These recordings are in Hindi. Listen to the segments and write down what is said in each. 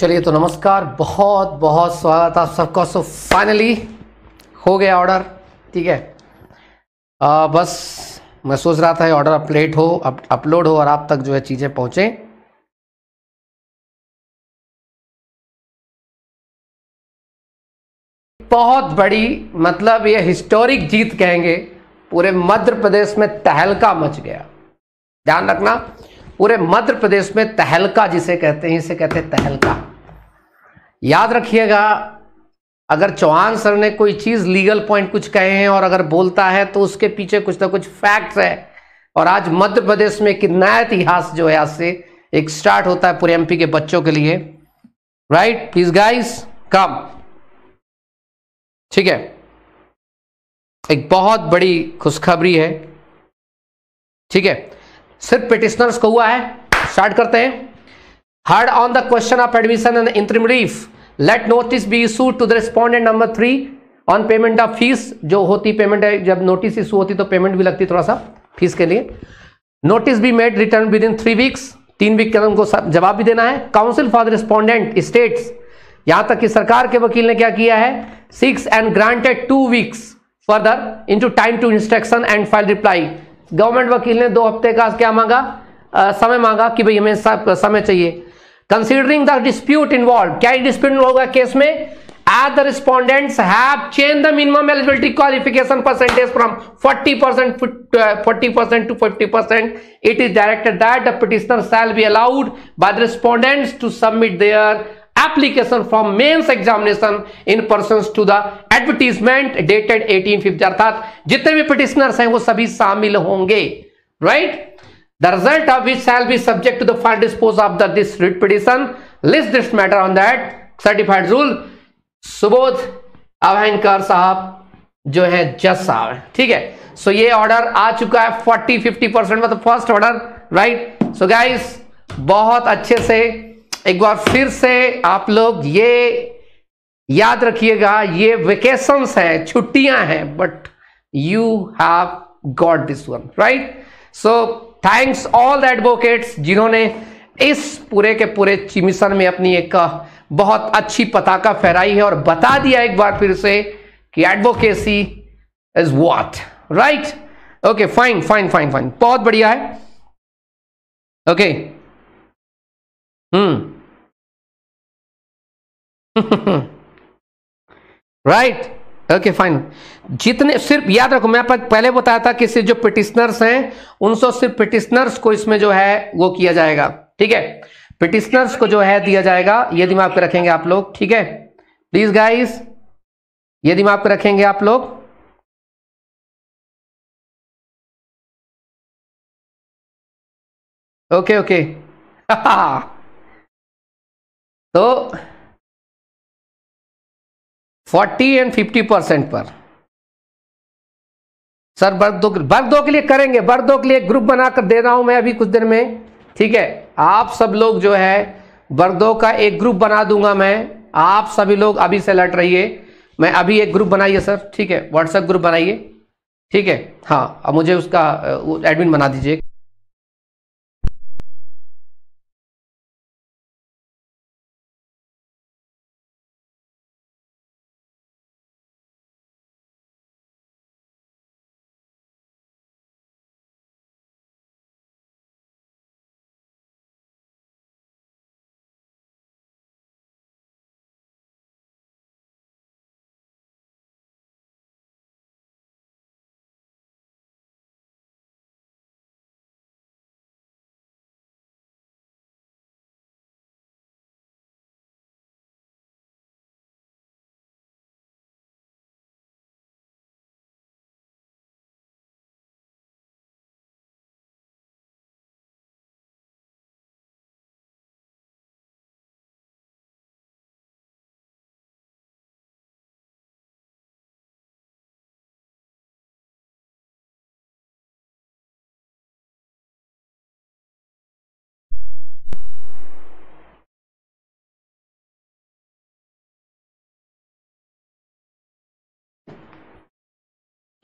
चलिए तो नमस्कार बहुत बहुत स्वागत आप सबका सो फाइनली हो गया ऑर्डर ठीक है आ, बस मैं सोच रहा था ऑर्डर अपलेट हो अप, अपलोड हो और आप तक जो है चीज़ें पहुंचे बहुत बड़ी मतलब ये हिस्टोरिक जीत कहेंगे पूरे मध्य प्रदेश में तहलका मच गया ध्यान रखना पूरे मध्य प्रदेश में तहलका जिसे कहते हैं इसे कहते हैं तहलका याद रखिएगा अगर चौहान सर ने कोई चीज़ लीगल पॉइंट कुछ कहे हैं और अगर बोलता है तो उसके पीछे कुछ ना कुछ फैक्ट है और आज मध्य प्रदेश में एक नया इतिहास जो है आज से एक स्टार्ट होता है पूरे एमपी के बच्चों के लिए राइट प्लीज गाइस कम ठीक है एक बहुत बड़ी खुशखबरी है ठीक है सिर्फ पिटिशनर्स को हुआ है स्टार्ट करते हैं Heard on the question of admission and interim relief, let notice be issued to the respondent number three on payment of fees जो होती पेमेंट है जब नोटिस इशू होती तो पेमेंट भी लगती थोड़ा सा फीस के लिए नोटिस भी made return within three weeks तीन वीक के अंदर उनको जवाब भी देना है counsel for the respondent states यहां तक कि सरकार के वकील ने क्या किया है six and granted two weeks further in to time to instruction and file reply government वकील ने दो हफ्ते का क्या मांगा आ, समय मांगा कि भाई हमें समय चाहिए कंसिडरिंग द डिस्प्यूट इन्वॉल्व क्या डिस्प्यूट होगा केस में at the respondents have change the minimum eligibility qualification percentage from 40 percent forty percent to fifty percent it is directed that the petitioner shall be allowed by the respondents to submit their application from mains examination in person to the advertisement dated eighteen 1850 अर्थात जितने भी पिटिशनर्स हैं वो सभी शामिल होंगे right right? The result of which shall be subject to the final dispose of the this writ petition. List this matter on that certified rule. Subodh Abhyankar साहब जो है जज साहब है ठीक है सो so, ये ऑर्डर आ चुका है फोर्टी फिफ्टी परसेंट मतलब first order right so guys बहुत अच्छे से एक बार फिर से आप लोग ये याद रखिएगा ये वेकेशन है छुट्टियां हैं but you have got this one right so thanks all the advocates जिन्होंने इस पूरे के पूरे मिशन में अपनी एक बहुत अच्छी पताका फहराई है और बता दिया एक बार फिर से कि advocacy is what right okay fine fine fine fine बहुत बढ़िया है okay hmm right okay fine जितने सिर्फ याद रखो मैं पहले बताया था कि सिर्फ जो पिटिशनर्स हैं उनसे सिर्फ पिटिशनर्स को इसमें जो है वो किया जाएगा ठीक है पिटिशनर्स को जो है दिया जाएगा ये दिमाग पे रखेंगे आप लोग ठीक है प्लीज गाइस ये दिमाग पे रखेंगे आप लोग ओके ओके तो 40 एंड 50 परसेंट पर सर बर्थ दो बर्थ दो के लिए करेंगे बर्थ दो के लिए ग्रुप बनाकर दे रहा हूं मैं अभी कुछ देर में ठीक है आप सब लोग जो है बर्दों का एक ग्रुप बना दूंगा मैं आप सभी लोग अभी से लट रहिए मैं अभी एक ग्रुप बनाइए सर ठीक है व्हाट्सएप ग्रुप बनाइए ठीक है हाँ अब मुझे उसका एडमिन बना दीजिए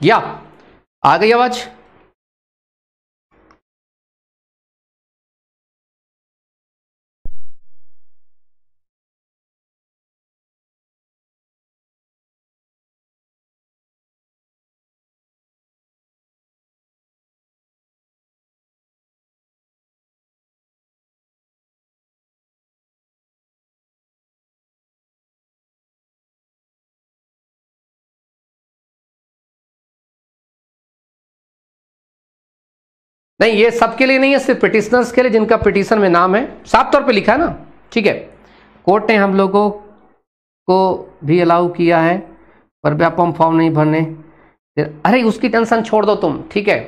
या आ गई आवाज नहीं ये सबके लिए नहीं है सिर्फ पिटिशनर्स के लिए जिनका पिटिशन में नाम है साफ तौर पे लिखा है ना ठीक है कोर्ट ने हम लोगों को भी अलाउ किया है पर व्यापम फॉर्म नहीं भरने अरे उसकी टेंशन छोड़ दो तुम ठीक है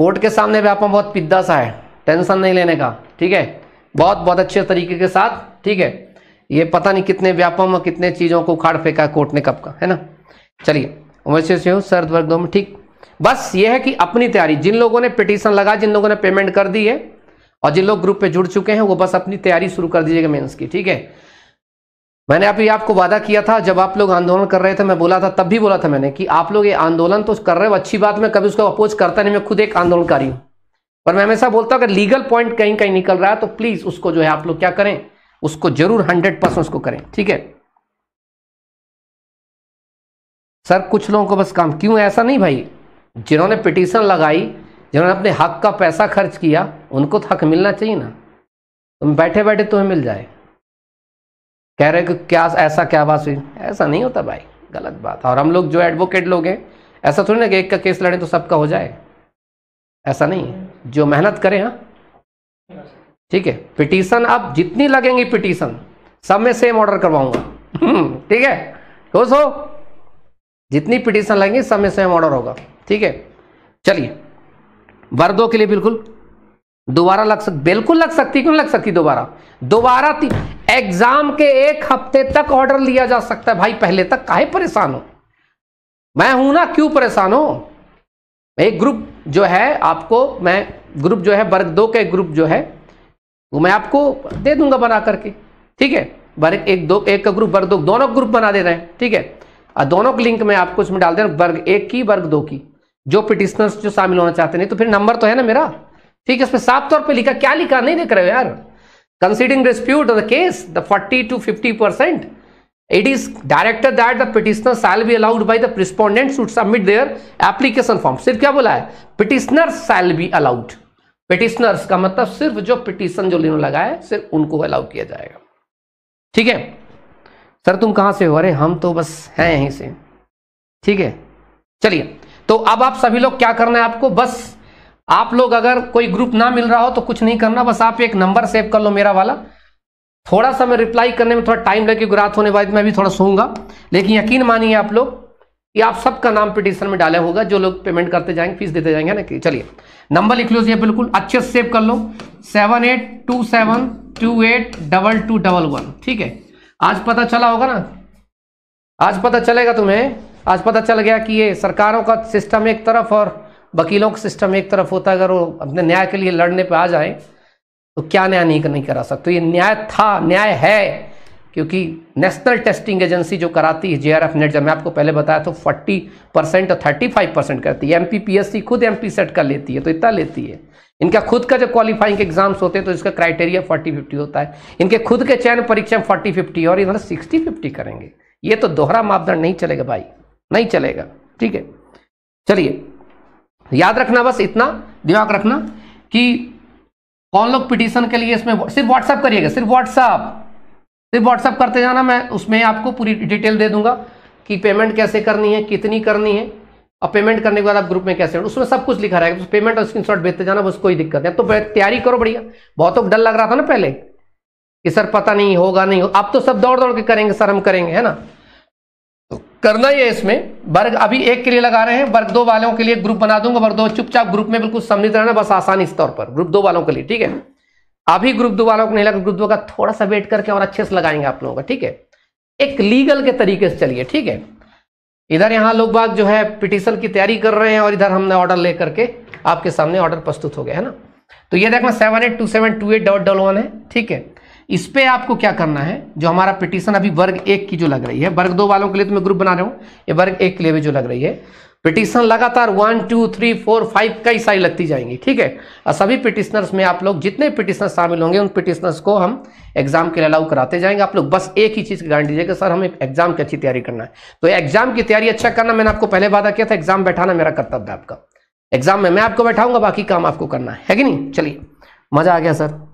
कोर्ट के सामने व्यापम बहुत पिद्दा सा है टेंशन नहीं लेने का ठीक है बहुत बहुत अच्छे तरीके के साथ ठीक है ये पता नहीं कितने व्यापम और कितने चीज़ों को उखाड़ फेंका कोर्ट ने कब का है ना चलिए वैसे से हो सर्द वर्ग दो में ठीक बस ये है कि अपनी तैयारी जिन लोगों ने पिटीशन लगा जिन लोगों ने पेमेंट कर दी है और जिन लोग ग्रुप पे जुड़ चुके हैं वो बस अपनी तैयारी शुरू कर दीजिएगा मेंस की ठीक है मैंने अभी आपको वादा किया था जब आप लोग आंदोलन कर रहे थे मैं बोला था तब भी बोला था मैंने कि आप लोग ये आंदोलन तो कर रहे हो अच्छी बात मैं कभी उसको अपोज करता नहीं मैं खुद एक आंदोलनकारी हूं पर मैं हमेशा बोलता हूं अगर लीगल पॉइंट कहीं कहीं निकल रहा है तो प्लीज उसको जो है आप लोग क्या करें उसको जरूर हंड्रेड परसेंट उसको करें ठीक है सर कुछ लोगों को बस काम क्यों ऐसा नहीं भाई जिन्होंने पिटीशन लगाई जिन्होंने अपने हक का पैसा खर्च किया उनको तो हक मिलना चाहिए ना तुम बैठे बैठे तुम्हें मिल जाए कह रहे कि क्या ऐसा क्या बात हुई ऐसा नहीं होता भाई गलत बात और हम लोग जो एडवोकेट लोग हैं ऐसा थोड़ी ना कि एक का केस लड़े तो सबका हो जाए ऐसा नहीं जो मेहनत करें हाँ ठीक है पिटीशन अब जितनी लगेंगी पिटीशन सब में सेम ऑर्डर करवाऊंगा हम्म, ठीक है खुश हो जितनी पिटीशन लगेंगी सब में सेम ऑर्डर होगा ठीक है चलिए वर्दों के लिए बिल्कुल दोबारा लग सक बिल्कुल लग सकती क्यों लग सकती दोबारा दोबारा एग्जाम के एक हफ्ते तक ऑर्डर लिया जा सकता है भाई पहले तक काहे परेशान हो मैं हूं ना क्यों परेशान हो एक ग्रुप जो है आपको मैं ग्रुप जो है वर्ग दो का ग्रुप जो है वो मैं आपको दे दूंगा बना करके ठीक है वर्ग एक दो एक का ग्रुप वर्ग दो दोनों ग्रुप बना दे रहे हैं ठीक है और दोनों की लिंक मैं आपको इसमें डाल दे रहा हूँ वर्ग एक की वर्ग दो की जो पिटिशनर्स जो शामिल होना चाहते नहीं तो फिर नंबर तो है ना मेरा ठीक है इसमें साफ तौर पे लिखा क्या लिखा नहीं देख रहे हो यार considering dispute the case the 40 to 50 percent it is director that the petitioner shall be allowed by the respondent should submit their application form सिर्फ क्या बोला है petitioner shall be allowed petitioners का मतलब सिर्फ जो पिटिशन जो लेने लगा है सिर्फ उनको अलाउ किया जाएगा ठीक है सर तुम कहां से हो अरे हम तो बस हैं यहीं से ठीक है चलिए तो अब आप सभी लोग क्या करना है आपको बस आप लोग अगर कोई ग्रुप ना मिल रहा हो तो कुछ नहीं करना बस आप एक नंबर सेव कर लो मेरा वाला थोड़ा सा मैं रिप्लाई करने में थोड़ा टाइम लगे रात होने बाद मैं भी थोड़ा सोऊंगा लेकिन यकीन मानिए आप लोग कि आप सबका नाम पिटिशन में डाला होगा जो लोग पेमेंट करते जाएंगे फीस देते जाएंगे ना चलिए नंबर लिख ये बिल्कुल अच्छे से सेव कर लो seven eight two seven two eight double two double one ठीक है आज पता चला होगा ना आज पता चलेगा तुम्हें आज पता चल गया कि ये सरकारों का सिस्टम एक तरफ और वकीलों का सिस्टम एक तरफ होता है अगर वो अपने न्याय के लिए लड़ने पर आ जाए तो क्या न्याय नहीं नहीं करा सकते ये न्याय था न्याय है क्योंकि नेशनल टेस्टिंग एजेंसी जो कराती है जे आर एफ नेट जब मैं आपको पहले बताया तो 40 परसेंट और थर्टी परसेंट करती है एमपीपीएससी खुद पी सेट का लेती है तो इतना लेती है इनका खुद का जब क्वालिफाइंग एग्जाम्स होते हैं तो इसका क्राइटेरिया 40 50 होता है इनके खुद के चयन परीक्षा 40 50 और इन्होंने 60 50 करेंगे ये तो दोहरा मापदंड नहीं चलेगा भाई नहीं चलेगा ठीक है चलिए याद रखना बस इतना दिमाग रखना कि कौन लोग पिटीशन के लिए इसमें सिर्फ व्हाट्सएप करिएगा सिर्फ व्हाट्सएप सिर्फ व्हाट्सएप करते जाना मैं उसमें आपको पूरी डिटेल दे दूंगा कि पेमेंट कैसे करनी है कितनी करनी है और पेमेंट करने के बाद आप ग्रुप में कैसे उसमें सब कुछ लिखा रहेगा तो पेमेंट और स्क्रीनशॉट भेजते जाना बस कोई दिक्कत नहीं तो तैयारी करो बढ़िया बहुत लोग तो डर लग रहा था ना पहले कि सर पता नहीं होगा नहीं हो आप तो सब दौड़ दौड़ के करेंगे सर हम करेंगे है ना करना है इसमें वर्ग अभी एक के लिए लगा रहे हैं वर्ग दो वालों के लिए ग्रुप बना दूंगा वर्ग दो चुपचाप ग्रुप में बिल्कुल सम्मिलित रहना बस आसानी इस तौर पर ग्रुप दो वालों के लिए ठीक है अभी ग्रुप दो वालों को नहीं लगा ग्रुप दो का थोड़ा सा वेट करके और अच्छे से लगाएंगे आप लोगों का ठीक है एक लीगल के तरीके से चलिए ठीक है इधर यहाँ लोग बाग जो है पिटिशन की तैयारी कर रहे हैं और इधर हमने ऑर्डर ले करके आपके सामने ऑर्डर प्रस्तुत हो गया है ना तो ये देखना seven eight two seven two eight dot double one है ठीक है इस पे आपको क्या करना है जो हमारा पिटीशन अभी वर्ग एक की जो लग रही है वर्ग दो वालों के लिए तो मैं ग्रुप बना रहा हूं ये वर्ग एक के लिए भी जो लग रही है पिटिशन लगातार one two three four five कई सारी लगती जाएंगी ठीक है और सभी पिटिशनर्स में आप लोग जितने पिटिशनर्स शामिल होंगे उन पिटिशनर्स को हम एग्जाम के लिए अलाउ कराते जाएंगे आप लोग बस एक ही चीज़ की गारंटी दीजिएगा सर हमें एग्जाम की अच्छी तैयारी करना है तो एग्जाम की तैयारी अच्छा करना मैंने आपको पहले वादा किया था एग्जाम बैठाना मेरा कर्तव्य आपका एग्जाम में मैं आपको बैठाऊंगा बाकी काम आपको करना है, है कि नहीं चलिए मजा आ गया सर